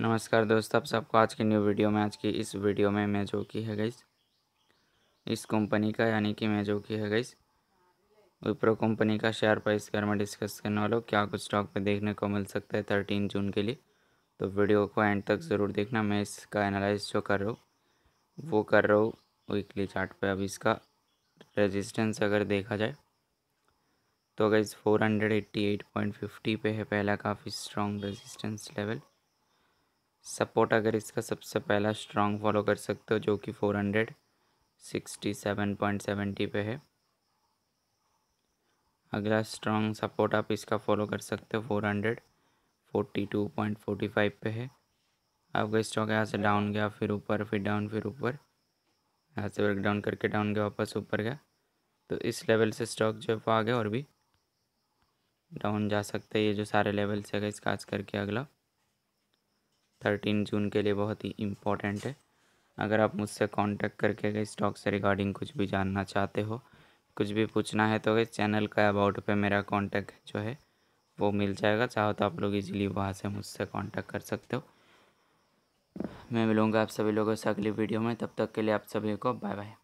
नमस्कार दोस्तों आप सबको आज की न्यू वीडियो में आज की इस वीडियो में मैं जो की है गई इस कंपनी का यानी कि मैं जो की है गई विप्रो कंपनी का शेयर प्राइस के बारे में डिस्कस करने वाला हूँ क्या कुछ स्टॉक पे देखने को मिल सकता है थर्टीन जून के लिए तो वीडियो को एंड तक ज़रूर देखना मैं इसका एनालिस जो कर रहा हूँ वो कर रहा हूँ वीकली चार्ट अब इसका रजिस्टेंस अगर देखा जाए तो अगर four hundred eighty eight point fifty पे है पहला काफ़ी स्ट्रॉन्ग रेजिस्टेंस लेवल सपोर्ट अगर इसका सबसे पहला स्ट्रॉन्ग फॉलो कर सकते हो जो कि four hundred sixty seven point seventy पे है अगला स्ट्रॉन्ग सपोर्ट आप इसका फॉलो कर सकते हो four hundred forty two point forty five पे है आपका स्टॉक यहाँ से डाउन गया फिर ऊपर फिर डाउन फिर ऊपर यहाँ से ब्रेक डाउन करके डाउन गया वापस ऊपर गया तो इस लेवल से स्टॉक जो है आ गया और भी डाउन जा सकता है ये जो सारे लेवल से अगर इसका आज करके अगला थर्टीन जून के लिए बहुत ही इम्पोर्टेंट है अगर आप मुझसे कांटेक्ट करके गए स्टॉक से रिगार्डिंग कुछ भी जानना चाहते हो कुछ भी पूछना है तो गए चैनल का अबाउट पे मेरा कांटेक्ट जो है वो मिल जाएगा चाहो तो आप लोग इजीली वहाँ से मुझसे कांटेक्ट कर सकते हो मैं मिलूँगा आप सभी लोगों से अगली वीडियो में तब तक के लिए आप सभी को बाय बाय